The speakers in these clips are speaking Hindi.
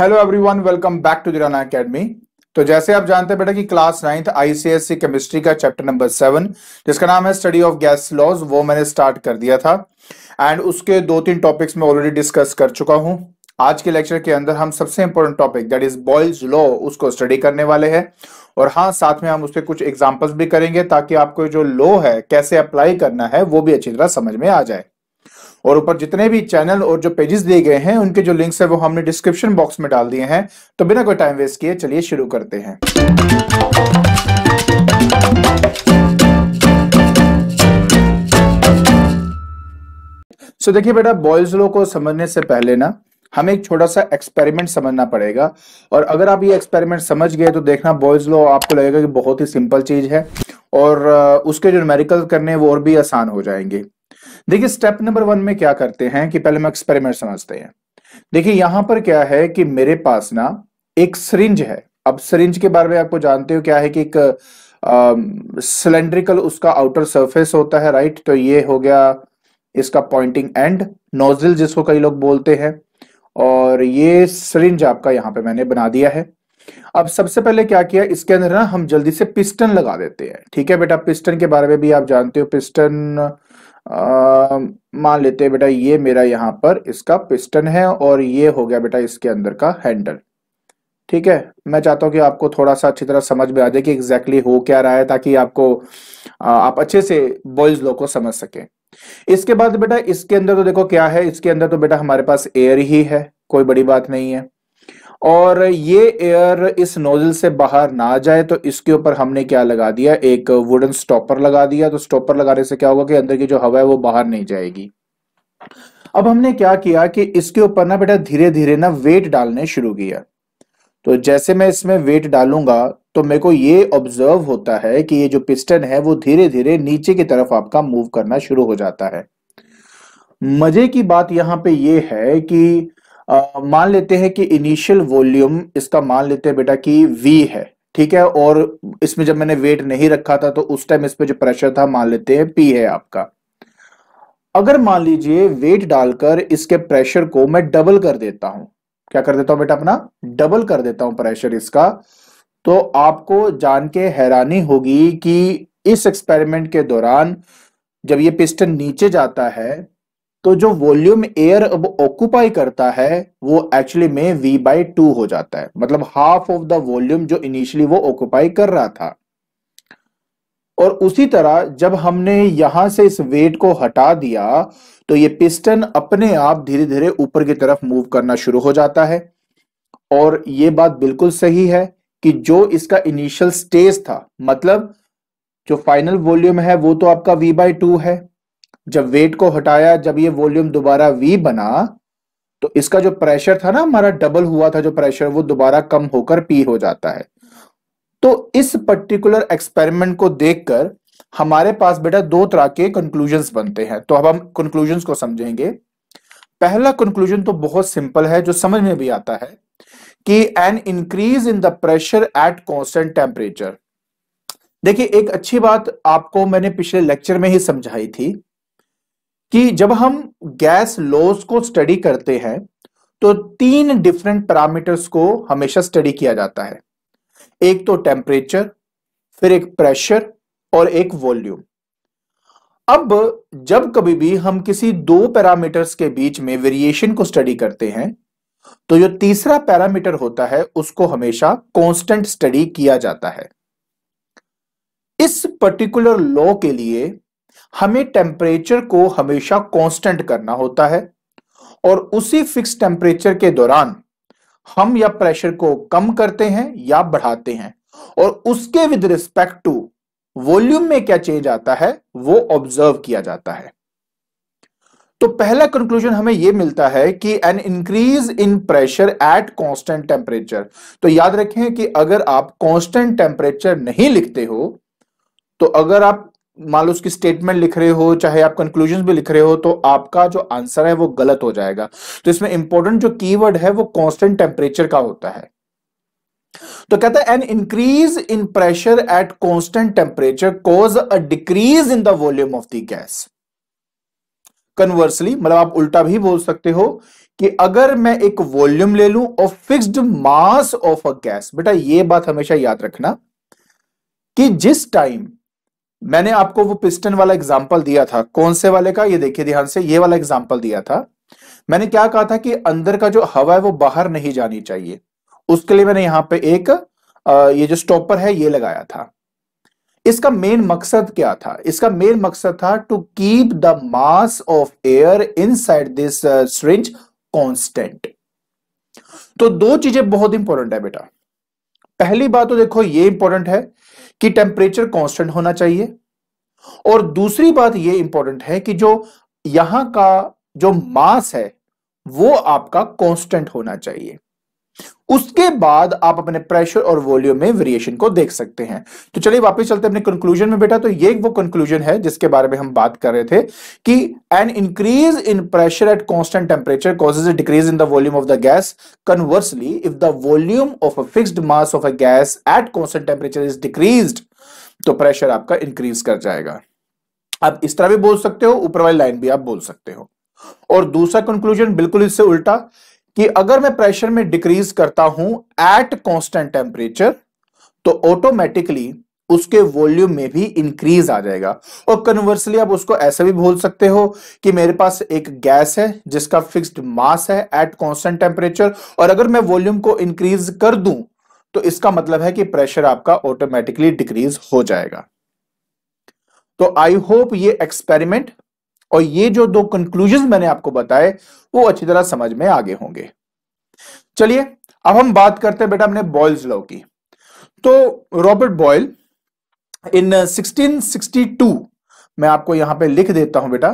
Hello everyone welcome back to Dirana academy तो जैसे आप जानते हैं बेटा कि क्लास नाइन्थ आईसीएससी केमिस्ट्री का चैप्टर नंबर सेवन जिसका नाम है स्टडी ऑफ गैस लॉज वो मैंने स्टार्ट कर दिया था एंड उसके दो तीन टॉपिक्स में ऑलरेडी डिस्कस कर चुका हूं आज के लेक्चर के अंदर हम सबसे important topic that is Boyle's law उसको स्टडी करने वाले हैं और हाँ साथ में हम उस पर कुछ एग्जाम्पल्स भी करेंगे ताकि आपको जो लॉ है कैसे अप्लाई करना है वो भी अच्छी तरह समझ में आ जाए और ऊपर जितने भी चैनल और जो पेजेस दिए गए हैं उनके जो लिंक्स है वो हमने डिस्क्रिप्शन बॉक्स में डाल दिए हैं तो बिना कोई टाइम वेस्ट किए चलिए शुरू करते हैं सो देखिए बेटा बॉयज लो को समझने से पहले ना हमें एक छोटा सा एक्सपेरिमेंट समझना पड़ेगा और अगर आप ये एक्सपेरिमेंट समझ गए तो देखना बॉयज लो आपको लगेगा कि बहुत ही सिंपल चीज है और उसके जो न्यूमेरिकल करने वो और भी आसान हो जाएंगे देखिए स्टेप नंबर वन में क्या करते हैं कि पहले हम एक्सपेरिमेंट समझते हैं देखिए यहां पर क्या है कि मेरे पास ना एक सरिंज है अब सरिंज के बारे में आपको जानते हो क्या है कि एक सिलेंड्रिकल उसका आउटर सरफेस होता है राइट तो ये हो गया इसका पॉइंटिंग एंड नोजल जिसको कई लोग बोलते हैं और ये सरिंज आपका यहां पे मैंने बना दिया है अब सबसे पहले क्या किया इसके अंदर ना हम जल्दी से पिस्टन लगा देते हैं ठीक है बेटा पिस्टन के बारे में भी आप जानते हो पिस्टन मान लेते हैं बेटा ये मेरा यहाँ पर इसका पिस्टन है और ये हो गया बेटा इसके अंदर का हैंडल ठीक है मैं चाहता हूँ कि आपको थोड़ा सा अच्छी तरह समझ में आ जाए कि एग्जैक्टली हो क्या रहा है ताकि आपको आप अच्छे से बॉयज लोग को समझ सकें इसके बाद बेटा इसके अंदर तो देखो क्या है इसके अंदर तो बेटा हमारे पास एयर ही है कोई बड़ी बात नहीं है और ये एयर इस नोजल से बाहर ना जाए तो इसके ऊपर हमने क्या लगा दिया एक वुडन स्टॉपर लगा दिया तो स्टॉपर लगाने से क्या होगा कि अंदर की जो हवा है वो बाहर नहीं जाएगी अब हमने क्या किया कि इसके ऊपर ना बेटा धीरे धीरे ना वेट डालने शुरू किया तो जैसे मैं इसमें वेट डालूंगा तो मेरे को ये ऑब्जर्व होता है कि ये जो पिस्टन है वो धीरे धीरे नीचे की तरफ आपका मूव करना शुरू हो जाता है मजे की बात यहां पे ये है कि मान लेते हैं कि इनिशियल वॉल्यूम इसका मान लेते हैं बेटा कि वी है ठीक है और इसमें जब मैंने वेट नहीं रखा था तो उस टाइम इस पर जो प्रेशर था मान लेते हैं पी है आपका अगर मान लीजिए वेट डालकर इसके प्रेशर को मैं डबल कर देता हूं क्या कर देता हूं बेटा अपना डबल कर देता हूं प्रेशर इसका तो आपको जान के हैरानी होगी कि इस एक्सपेरिमेंट के दौरान जब ये पिस्टन नीचे जाता है तो जो वॉल्यूम एयर अब ऑक्यूपाई करता है वो एक्चुअली में वी बाई टू हो जाता है मतलब हाफ ऑफ द वॉल्यूम जो इनिशियली वो ऑक्यूपाई कर रहा था और उसी तरह जब हमने यहां से इस वेट को हटा दिया तो ये पिस्टन अपने आप धीरे धीरे ऊपर की तरफ मूव करना शुरू हो जाता है और ये बात बिल्कुल सही है कि जो इसका इनिशियल स्टेज था मतलब जो फाइनल वॉल्यूम है वो तो आपका v बाई टू है जब वेट को हटाया जब ये वॉल्यूम दोबारा वी बना तो इसका जो प्रेशर था ना हमारा डबल हुआ था जो प्रेशर वो दोबारा कम होकर पी हो जाता है तो इस पर्टिकुलर एक्सपेरिमेंट को देखकर हमारे पास बेटा दो तरह के कंक्लूजन बनते हैं तो अब हम कंक्लूजन को समझेंगे पहला कंक्लूजन तो बहुत सिंपल है जो समझ में भी आता है कि an increase in the pressure at constant temperature देखिए एक अच्छी बात आपको मैंने पिछले लेक्चर में ही समझाई थी कि जब हम गैस लॉज को स्टडी करते हैं तो तीन डिफरेंट पैरामीटर्स को हमेशा स्टडी किया जाता है एक तो टेम्परेचर फिर एक प्रेशर और एक वॉल्यूम अब जब कभी भी हम किसी दो पैरामीटर्स के बीच में वेरिएशन को स्टडी करते हैं तो जो तीसरा पैरामीटर होता है उसको हमेशा कांस्टेंट स्टडी किया जाता है इस पर्टिकुलर लॉ के लिए हमें टेम्परेचर को हमेशा कांस्टेंट करना होता है और उसी फिक्स टेम्परेचर के दौरान हम या प्रेशर को कम करते हैं या बढ़ाते हैं और उसके विद रिस्पेक्ट टू वॉल्यूम में क्या चेंज आता है वो ऑब्जर्व किया जाता है तो पहला कंक्लूजन हमें यह मिलता है कि an increase in pressure at constant temperature तो याद रखें कि अगर आप कांस्टेंट टेम्परेचर नहीं लिखते हो तो अगर आप मान लो उसकी स्टेटमेंट लिख रहे हो चाहे आप कंक्लूजन भी लिख रहे हो तो आपका जो आंसर है वो गलत हो जाएगा तो इसमें इंपॉर्टेंट जो कीवर्ड है वो कांस्टेंट टेम्परेचर का होता है तो कहता है an increase in pressure at constant temperature causes a decrease in the volume of the gas conversely मतलब आप उल्टा भी बोल सकते हो कि अगर मैं एक वॉल्यूम ले लूं और fixed mass of a gas बेटा ये बात हमेशा याद रखना कि जिस टाइम मैंने आपको वो पिस्टन वाला एग्जाम्पल दिया था कौन से वाले का ये देखिए ध्यान से ये वाला एग्जाम्पल दिया था मैंने क्या कहा था कि अंदर का जो हवा है वो बाहर नहीं जानी चाहिए उसके लिए मैंने यहां पे एक ये जो स्टॉपर है ये लगाया था इसका मेन मकसद क्या था इसका मेन मकसद था to keep the mass of air inside this syringe constant तो दो चीजें बहुत इंपॉर्टेंट है बेटा पहली बात तो देखो ये इंपॉर्टेंट है कि टेम्परेचर कांस्टेंट होना चाहिए और दूसरी बात यह इंपॉर्टेंट है कि जो यहां का जो मास है वो आपका कांस्टेंट होना चाहिए उसके बाद आप अपने प्रेशर और वॉल्यूम में वेरिएशन को देख सकते हैं तो चलिए वापस चलते हैं अपने कंक्लूजन में बेटा तो ये वो कंक्लूजन है जिसके बारे में हम बात कर रहे थे कि an increase in pressure at constant temperature causes a decrease in the volume of the gas conversely if the volume of a fixed mass of a gas at constant temperature is decrease तो प्रेशर आपका इंक्रीज कर जाएगा आप इस तरह भी बोल सकते हो ऊपर वाली लाइन भी आप बोल सकते हो और दूसरा कंक्लूजन बिल्कुल इससे उल्टा कि अगर मैं प्रेशर में डिक्रीज करता हूं एट कांस्टेंट टेम्परेचर तो ऑटोमेटिकली उसके वॉल्यूम में भी इंक्रीज आ जाएगा और कन्वर्सली आप उसको ऐसा भी बोल सकते हो कि मेरे पास एक गैस है जिसका फिक्स्ड मास है एट कांस्टेंट टेम्परेचर और अगर मैं वॉल्यूम को इंक्रीज कर दूं तो इसका मतलब है कि प्रेशर आपका ऑटोमेटिकली डिक्रीज हो जाएगा तो आई होप ये एक्सपेरिमेंट और ये जो दो कंक्लूजन मैंने आपको बताए वो अच्छी तरह समझ में आगे होंगे चलिए अब हम बात करते हैं बेटा हमने बॉयल्स लॉ की तो रॉबर्ट बॉयल इन 1662 मैं आपको यहां पे लिख देता हूं बेटा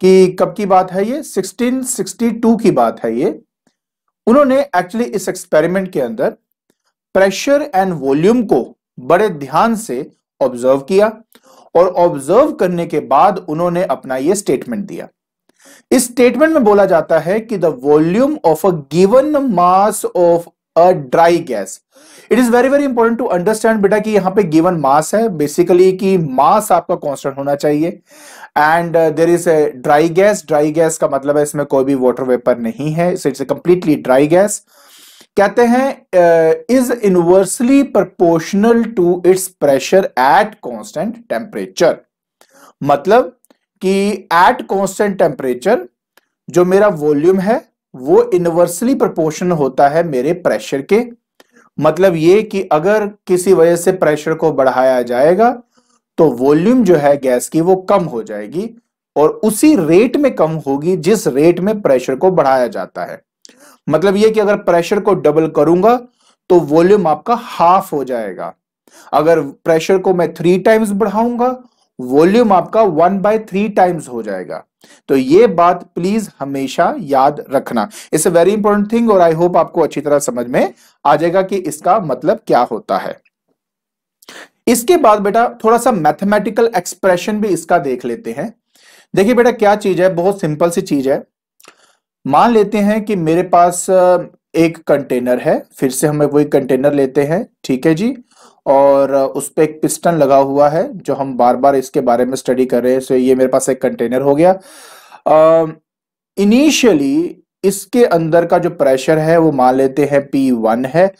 कि कब की बात है ये 1662 की बात है ये उन्होंने एक्चुअली इस एक्सपेरिमेंट के अंदर प्रेशर एंड वॉल्यूम को बड़े ध्यान से ऑब्जर्व किया और ऑब्जर्व करने के बाद उन्होंने अपना ये स्टेटमेंट दिया इस स्टेटमेंट में बोला जाता है कि the volume of a given mass of a dry gas it is very very important to understand बेटा कि यहां पे गिवन मास है बेसिकली कि मास आपका कांस्टेंट होना चाहिए and there is a dry gas dry gas का मतलब है इसमें कोई भी वाटर वेपर नहीं है so it's completely dry gas कहते हैं is inversely proportional to its pressure at constant temperature मतलब कि एट कॉन्स्टेंट टेम्परेचर जो मेरा वॉल्यूम है वो इनवर्सली प्रोपोर्शन होता है मेरे प्रेशर के मतलब ये कि अगर किसी वजह से प्रेशर को बढ़ाया जाएगा तो वॉल्यूम जो है गैस की वो कम हो जाएगी और उसी रेट में कम होगी जिस रेट में प्रेशर को बढ़ाया जाता है मतलब ये कि अगर प्रेशर को डबल करूंगा तो वॉल्यूम आपका हाफ हो जाएगा अगर प्रेशर को मैं थ्री टाइम्स बढ़ाऊंगा वॉल्यूम आपका वन बाय थ्री टाइम्स हो जाएगा तो ये बात प्लीज हमेशा याद रखना it's a very important thing और आई होप आपको अच्छी तरह समझ में आ जाएगा कि इसका मतलब क्या होता है इसके बाद बेटा थोड़ा सा मैथमेटिकल एक्सप्रेशन भी इसका देख लेते हैं देखिए बेटा क्या चीज है बहुत सिंपल सी चीज है मान लेते हैं कि मेरे पास एक कंटेनर है फिर से हम वही कंटेनर लेते हैं ठीक है जी और उस पर एक पिस्टन लगा हुआ है जो हम बार बार इसके बारे में स्टडी कर रहे हैं सो ये मेरे पास एक कंटेनर हो गया इनिशियली इसके अंदर का जो प्रेशर है वो मान लेते हैं पी वन है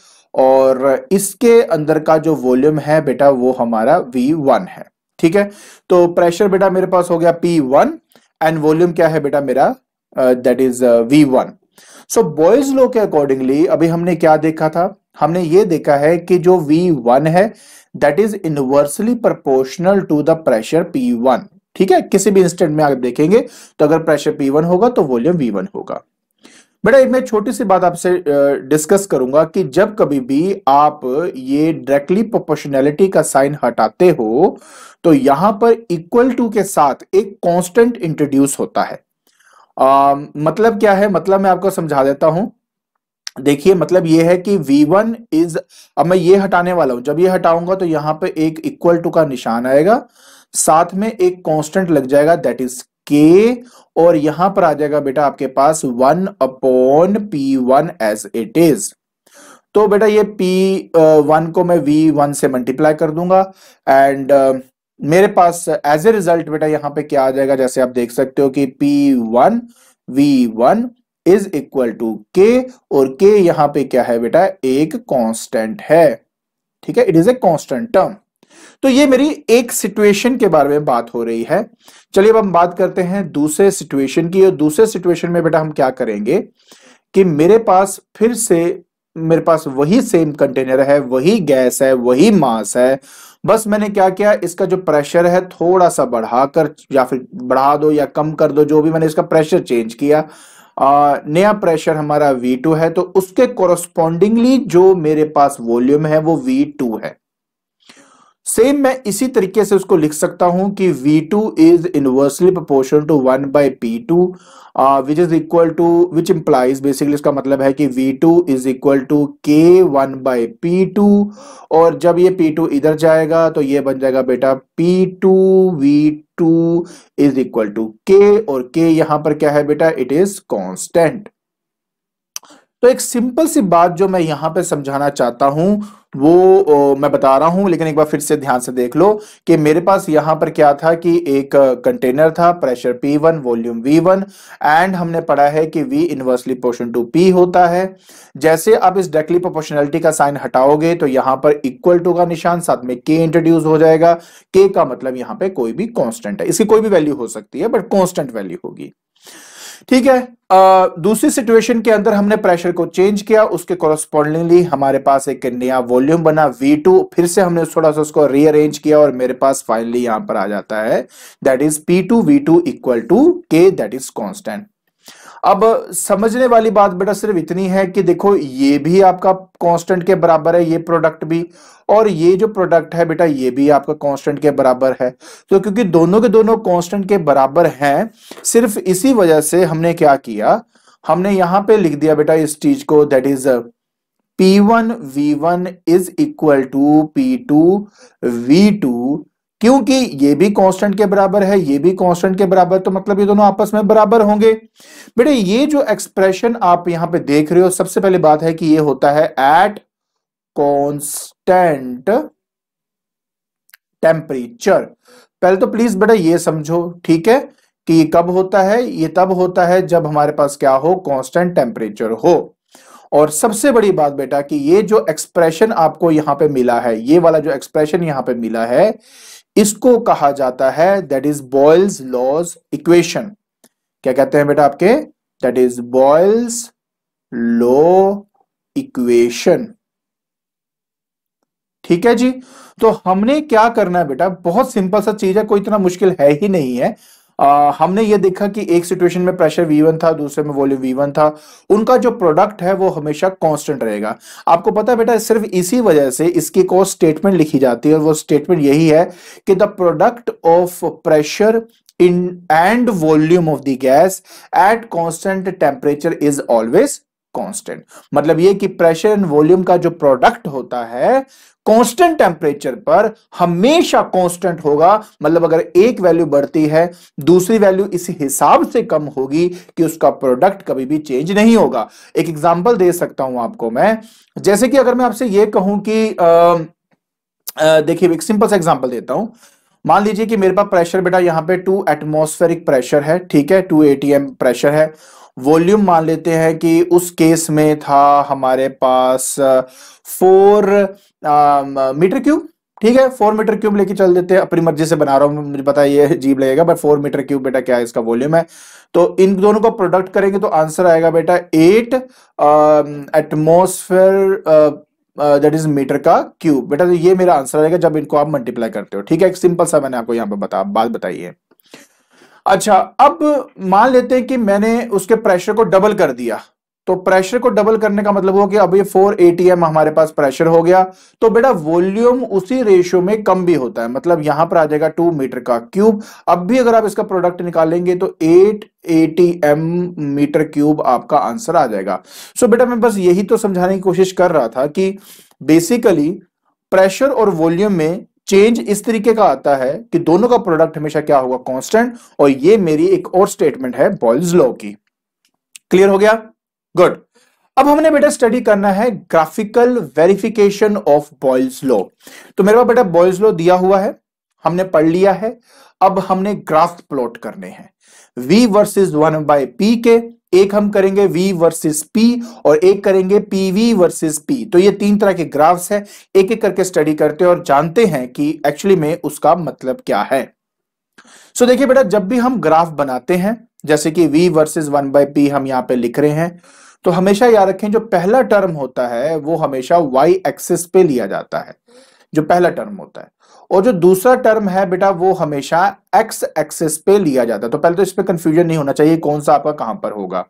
और इसके अंदर का जो वॉल्यूम है बेटा वो हमारा वी वन है ठीक है तो प्रेशर बेटा मेरे पास हो गया पी वन एंड वॉल्यूम क्या है बेटा मेरा that is V one so Boyle's law के अकॉर्डिंगली अभी हमने क्या देखा था हमने ये देखा है कि जो V1 है that is inversely proportional to the pressure P1 ठीक है किसी भी इंस्टेंट में आप देखेंगे तो अगर प्रेशर P1 होगा तो वॉल्यूम V1 होगा बेटा एक मैं छोटी सी बात आपसे डिस्कस करूंगा कि जब कभी भी आप ये डायरेक्टली प्रोपोर्शनैलिटी का साइन हटाते हो तो यहां पर इक्वल टू के साथ एक कांस्टेंट इंट्रोड्यूस होता है आ, मतलब क्या है मतलब मैं आपको समझा देता हूं देखिए मतलब ये है कि v1 इज अब मैं ये हटाने वाला हूं जब ये हटाऊंगा तो यहां पे एक इक्वल टू का निशान आएगा साथ में एक कांस्टेंट लग जाएगा दैट इज k और यहां पर आ जाएगा बेटा आपके पास one upon P one as it is तो बेटा ये पी वन को मैं वी वन से मल्टीप्लाई कर दूंगा एंड मेरे पास एज ए रिजल्ट बेटा यहां पे क्या आ जाएगा जैसे आप देख सकते हो कि P one V one is equal to K और के यहां पे क्या है बेटा एक कांस्टेंट है ठीक है it is a constant term तो ये मेरी एक सिचुएशन के बारे में बात हो रही है चलिए अब हम बात करते हैं दूसरे सिचुएशन की और दूसरे सिचुएशन में बेटा हम क्या करेंगे कि मेरे पास फिर से मेरे पास वही सेम कंटेनर है वही गैस है वही मास है बस मैंने क्या किया इसका जो प्रेशर है थोड़ा सा बढ़ाकर या फिर बढ़ा दो या कम कर दो जो भी मैंने इसका प्रेशर चेंज किया आ, नया प्रेशर हमारा V2 है तो उसके कॉरस्पॉन्डिंगली जो मेरे पास वॉल्यूम है वो V2 है सेम मैं इसी तरीके से उसको लिख सकता हूं कि V2 is inversely proportional to one by P two which is equal to which implies basically इसका मतलब है कि V2 is equal to K one by P two और जब ये P2 इधर जाएगा तो ये बन जाएगा बेटा P2 V2 is equal to K और के यहां पर क्या है बेटा इट इज कॉन्स्टेंट तो एक सिंपल सी बात जो मैं यहां पे समझाना चाहता हूं वो ओ, मैं बता रहा हूं लेकिन एक बार फिर से ध्यान से देख लो कि मेरे पास यहां पर क्या था कि एक कंटेनर था pressure P one volume V one and हमने पढ़ा है कि V inversely portion to P होता है जैसे आप इस डायरेक्टली प्रोपोर्शनलिटी का साइन हटाओगे तो यहां पर इक्वल टू का निशान साथ में के इंट्रोड्यूस हो जाएगा के का मतलब यहां पर कोई भी कॉन्स्टेंट है इसकी कोई भी वैल्यू हो सकती है बट कॉन्स्टेंट वैल्यू होगी ठीक है आ, दूसरी सिचुएशन के अंदर हमने प्रेशर को चेंज किया उसके कॉरस्पॉन्डिंगली हमारे पास एक नया वॉल्यूम बना V2 फिर से हमने थोड़ा सा उसको रीअरेंज किया और मेरे पास फाइनली यहां पर आ जाता है that is P2 V2 equal to K that is constant अब समझने वाली बात बेटा सिर्फ इतनी है कि देखो ये भी आपका कांस्टेंट के बराबर है ये प्रोडक्ट भी और ये जो प्रोडक्ट है बेटा ये भी आपका कांस्टेंट के बराबर है तो क्योंकि दोनों के दोनों कांस्टेंट के बराबर हैं सिर्फ इसी वजह से हमने क्या किया हमने यहां पे लिख दिया बेटा इस चीज को that is is equal to P two V two क्योंकि ये भी कांस्टेंट के बराबर है ये भी कांस्टेंट के बराबर तो मतलब ये दोनों आपस में बराबर होंगे बेटे ये जो एक्सप्रेशन आप यहां पे देख रहे हो सबसे पहले बात है कि ये होता है एट कांस्टेंट टेम्परेचर पहले तो प्लीज बेटा ये समझो ठीक है कि ये कब होता है ये तब होता है जब हमारे पास क्या हो कॉन्स्टेंट टेम्परेचर हो और सबसे बड़ी बात बेटा कि ये जो एक्सप्रेशन आपको यहां पे मिला है ये वाला जो एक्सप्रेशन यहां पे मिला है इसको कहा जाता है that is Boyle's laws equation क्या कहते हैं बेटा आपके that is Boyle's law equation ठीक है जी तो हमने क्या करना है बेटा बहुत सिंपल सा चीज है कोई इतना मुश्किल है ही नहीं है आ, हमने ये देखा कि एक सिचुएशन में प्रेशर V1 था दूसरे में वॉल्यूम V1 था उनका जो प्रोडक्ट है वो हमेशा कांस्टेंट रहेगा आपको पता है बेटा सिर्फ इसी वजह से इसकी को स्टेटमेंट लिखी जाती है और वो स्टेटमेंट यही है कि the product of pressure in and volume of the gas at constant temperature is always constant मतलब ये कि प्रेशर एंड वॉल्यूम का जो प्रोडक्ट होता है कांस्टेंट टेम्परेचर पर हमेशा कांस्टेंट होगा मतलब अगर एक वैल्यू बढ़ती है दूसरी वैल्यू इस हिसाब से कम होगी कि उसका प्रोडक्ट कभी भी चेंज नहीं होगा एक एग्जांपल दे सकता हूं आपको मैं जैसे कि अगर मैं आपसे ये कहूं कि देखिए एक सिंपल सा एग्जाम्पल देता हूं मान लीजिए कि मेरे पास प्रेशर बेटा यहां पे टू एटमोस्फेरिक प्रेशर है ठीक है टू एटीएम प्रेशर है वॉल्यूम मान लेते हैं कि उस केस में था हमारे पास फोर मीटर क्यूब ठीक है फोर मीटर क्यूब लेके चल देते हैं अपनी मर्जी से बना रहा हूं मुझे पता ये जीप लगेगा बट फोर मीटर क्यूब बेटा क्या है इसका वॉल्यूम है तो इन दोनों को प्रोडक्ट करेंगे तो आंसर आएगा बेटा at atmosphere that is metre का क्यूब बेटा तो ये मेरा आंसर आएगा जब इनको आप मल्टीप्लाई करते हो ठीक है एक सिंपल सा मैंने आपको यहाँ पर बता बात बताइए अच्छा अब मान लेते हैं कि मैंने उसके प्रेशर को डबल कर दिया तो प्रेशर को डबल करने का मतलब हो कि अब ये फोर एटीएम हमारे पास प्रेशर हो गया तो बेटा वॉल्यूम उसी रेशियो में कम भी होता है मतलब यहां पर आ जाएगा टू मीटर का क्यूब अब भी अगर आप इसका प्रोडक्ट निकालेंगे तो एट एटीएम मीटर क्यूब आपका आंसर आ जाएगा सो बेटा मैं बस यही तो समझाने की कोशिश कर रहा था कि बेसिकली प्रेशर और वॉल्यूम में चेंज इस तरीके का आता है कि दोनों का प्रोडक्ट हमेशा क्या होगा कांस्टेंट और ये मेरी एक और स्टेटमेंट है बॉयल्स लॉ की क्लियर हो गया गुड अब हमने बेटा स्टडी करना है graphical verification of Boyle's law तो मेरे पास बेटा बॉयल्स लॉ दिया हुआ है हमने पढ़ लिया है अब हमने ग्राफ प्लॉट करने हैं V versus one by P के एक हम करेंगे V वर्सेस P और एक करेंगे PV वर्सेस P तो ये तीन तरह के ग्राफ्स हैं एक एक करके स्टडी करते हैं और जानते हैं कि एक्चुअली में उसका मतलब क्या है सो देखिए बेटा जब भी हम ग्राफ बनाते हैं जैसे कि V versus one by P हम यहाँ पे लिख रहे हैं तो हमेशा याद रखें जो पहला टर्म होता है वो हमेशा वाई एक्सिस पे लिया जाता है जो पहला टर्म होता है और जो दूसरा टर्म है बेटा वो हमेशा एक्स एक्सेस पे लिया जाता है तो पहले तो इस पर कंफ्यूजन नहीं होना चाहिए कौन सा आपका कहां पर होगा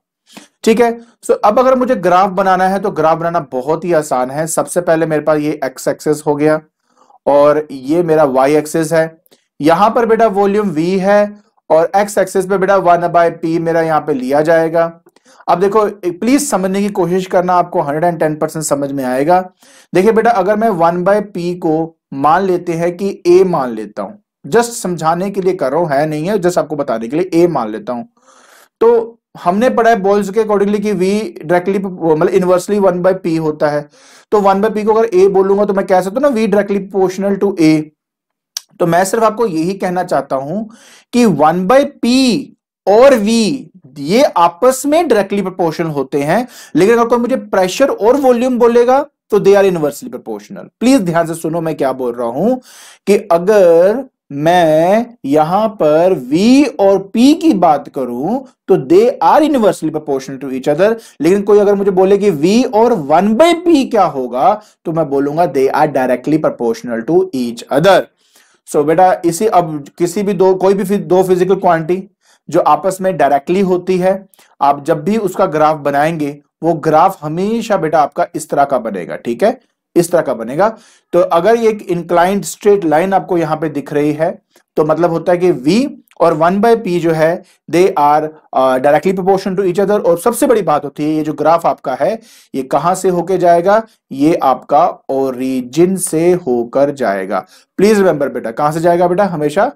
ठीक है सो so, अब अगर मुझे ग्राफ बनाना है तो ग्राफ बनाना बहुत ही आसान है सबसे पहले मेरे पास ये एक्स एक्सेस हो गया और ये मेरा वाई एक्सेस है यहां पर बेटा वॉल्यूम वी है और एक्स एक्सेस पे बेटा वन बाय पी मेरा यहाँ पे लिया जाएगा अब देखो प्लीज समझने की कोशिश करना आपको 110 परसेंट समझ में आएगा देखिए बेटा अगर मैं वन बाय पी को मान लेते हैं कि ए मान लेता हूं जस्ट समझाने के लिए करो है नहीं है जस्ट आपको बताने के लिए ए मान लेता हूं तो हमने पढ़ा है बॉल्स के अकॉर्डिंगली कि वी डायरेक्टली मतलब इनवर्सली वन बाय पी होता है तो वन बाय पी को अगर ए बोलूंगा तो मैं कह सकता हूं ना V directly proportional to a तो मैं सिर्फ आपको यही कहना चाहता हूं कि वन बाय पी और वी ये आपस में डायरेक्टली प्रोपोर्शनल होते हैं लेकिन अगर कोई मुझे प्रेशर और वॉल्यूम बोलेगा तो they are inversely proportional please ध्यान से सुनो मैं क्या बोल रहा हूं कि अगर मैं यहां पर V और P की बात करूं तो they are inversely proportional to each other लेकिन कोई अगर मुझे बोले कि V और वन बाई पी क्या होगा तो मैं बोलूंगा they are directly proportional to each other so बेटा इसी अब किसी भी दो कोई भी दो फिजिकल क्वांटिटी जो आपस में डायरेक्टली होती है आप जब भी उसका ग्राफ बनाएंगे वो ग्राफ हमेशा बेटा आपका इस तरह का बनेगा ठीक है इस तरह का बनेगा तो अगर ये एक स्ट्रेट लाइन आपको यहां पे दिख रही है तो मतलब होता है कि v और वन बाय पी जो है they are directly proportion to each other और सबसे बड़ी बात होती है ये जो ग्राफ आपका है ये कहां से होके जाएगा ये आपका ओरिजिन से होकर जाएगा प्लीज रिमेंबर बेटा कहां से जाएगा बेटा हमेशा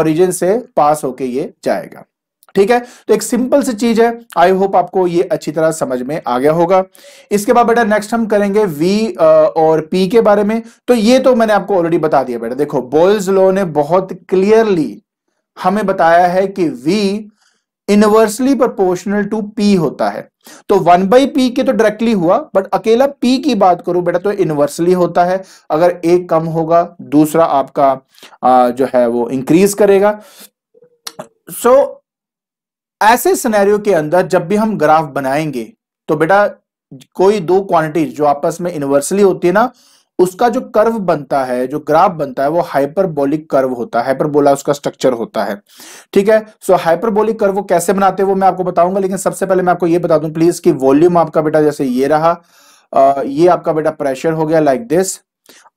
ओरिजिन से पास होके ये जाएगा ठीक है तो एक सिंपल सी चीज है आई होप आपको ये अच्छी तरह समझ में आ गया होगा इसके बाद बेटा नेक्स्ट हम करेंगे वी और पी के बारे में तो ये तो मैंने आपको ऑलरेडी बता दिया बेटा देखो बोल्स लॉ ने बहुत क्लियरली हमें बताया है कि V inversely proportional to P होता है तो वन बाई पी के तो डायरेक्टली हुआ बट अकेला पी की बात करूं बेटा तो इनवर्सली होता है अगर एक कम होगा दूसरा आपका आ, जो है वो इंक्रीज करेगा सो so, ऐसे सिनेरियो के अंदर जब भी हम ग्राफ बनाएंगे तो बेटा कोई दो क्वांटिटी जो आपस में इनवर्सली होती है ना उसका जो कर्व बनता है जो ग्राफ बनता है वो हाइपरबोलिक कर्व होता है हाइपरबोला उसका स्ट्रक्चर होता है ठीक है सो हाइपरबोलिक कर्व वो कैसे बनाते हैं वो मैं आपको बताऊंगा लेकिन सबसे पहले मैं आपको ये बता दूं प्लीज कि वॉल्यूम आपका बेटा जैसे ये रहा आ, ये आपका बेटा प्रेशर हो गया लाइक like दिस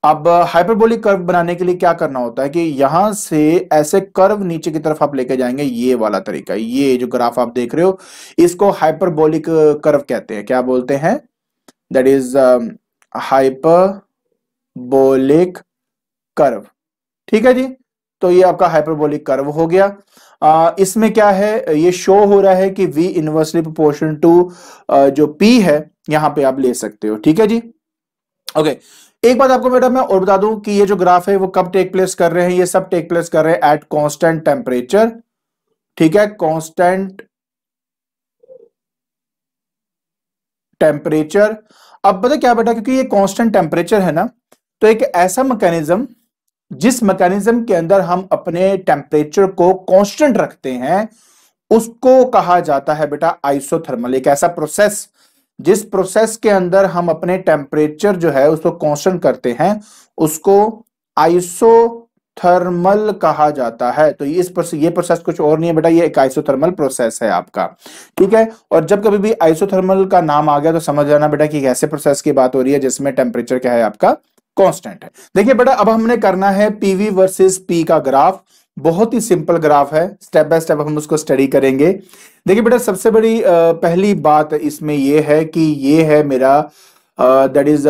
अब हाइपरबोलिक कर्व बनाने के लिए क्या करना होता है कि यहां से ऐसे कर्व नीचे की तरफ आप लेके जाएंगे ये वाला तरीका ये जो ग्राफ आप देख रहे हो इसको हाइपरबोलिक कर्व uh, कहते हैं क्या बोलते हैं दैट इज हाइपरबोलिक कर्व ठीक है जी तो ये आपका हाइपरबोलिक कर्व हो गया आ, इसमें क्या है ये शो हो रहा है कि v इनवर्सली प्रोपोर्शन टू जो p है यहां पे आप ले सकते हो ठीक है जी ओके okay. एक बात आपको मैडम मैं और बता दूं कि ये जो ग्राफ है वो कब टेक प्लेस कर रहे हैं ये सब टेक प्लेस कर रहे हैं एट कांस्टेंट टेम्परेचर ठीक है कांस्टेंट टेम्परेचर अब पता क्या बेटा क्योंकि ये कांस्टेंट टेम्परेचर है ना तो एक ऐसा मैकेनिज्म जिस मैकेनिज्म के अंदर हम अपने टेम्परेचर को कॉन्स्टेंट रखते हैं उसको कहा जाता है बेटा आइसोथर्मल एक ऐसा प्रोसेस जिस प्रोसेस के अंदर हम अपने टेम्परेचर जो है उसको कॉन्स्टेंट करते हैं उसको आइसोथर्मल कहा जाता है तो इस प्रोसेस ये प्रोसेस कुछ और नहीं है बेटा ये एक आइसोथर्मल प्रोसेस है आपका ठीक है और जब कभी भी आइसोथर्मल का नाम आ गया तो समझ जाना बेटा कि ऐसे प्रोसेस की बात हो रही है जिसमें टेम्परेचर क्या है आपका कांस्टेंट है देखिए बेटा अब हमने करना है पीवी वर्सेस पी का ग्राफ बहुत ही सिंपल ग्राफ है स्टेप बाय स्टेप हम उसको स्टडी करेंगे देखिए बेटा सबसे बड़ी पहली बात इसमें यह है कि ये है मेरा that is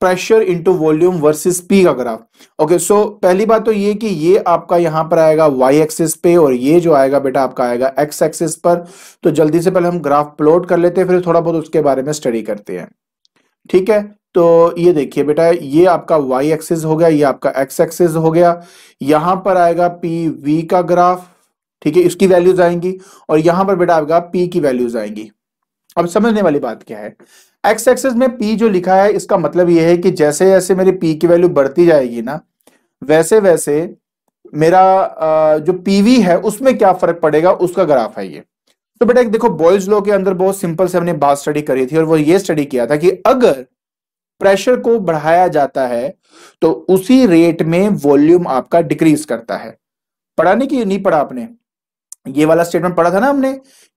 pressure into volume versus P का ग्राफ ओके सो पहली बात तो ये कि ये आपका यहां पर आएगा वाई एक्सिस पे और ये जो आएगा बेटा आपका आएगा एक्स एक्सिस पर तो जल्दी से पहले हम ग्राफ प्लॉट कर लेते हैं फिर थोड़ा बहुत उसके बारे में स्टडी करते हैं ठीक है तो ये देखिए बेटा ये आपका वाई एक्सिस हो गया ये आपका एक्स एक्सिस हो गया यहां पर आएगा पी वी का ग्राफ ठीक है इसकी वैल्यूज आएंगी और यहां पर बेटा आएगा पी की वैल्यूज आएंगी अब समझने वाली बात क्या है एक्स एक्सिस में पी जो लिखा है इसका मतलब यह है कि जैसे जैसे मेरी पी की वैल्यू बढ़ती जाएगी ना वैसे वैसे मेरा जो पीवी है उसमें क्या फर्क पड़ेगा उसका ग्राफ है ये तो बेटा देखो बॉयज लॉ के अंदर बहुत सिंपल से हमने बात स्टडी करी थी और वो ये स्टडी किया था कि अगर प्रेशर को बढ़ाया जाता है तो उसी रेट में वॉल्यूम आपका डिक्रीज करता है पढ़ा नहीं कि नहीं पढ़ा आपने ये वाला स्टेटमेंट पढ़ा था ना हमने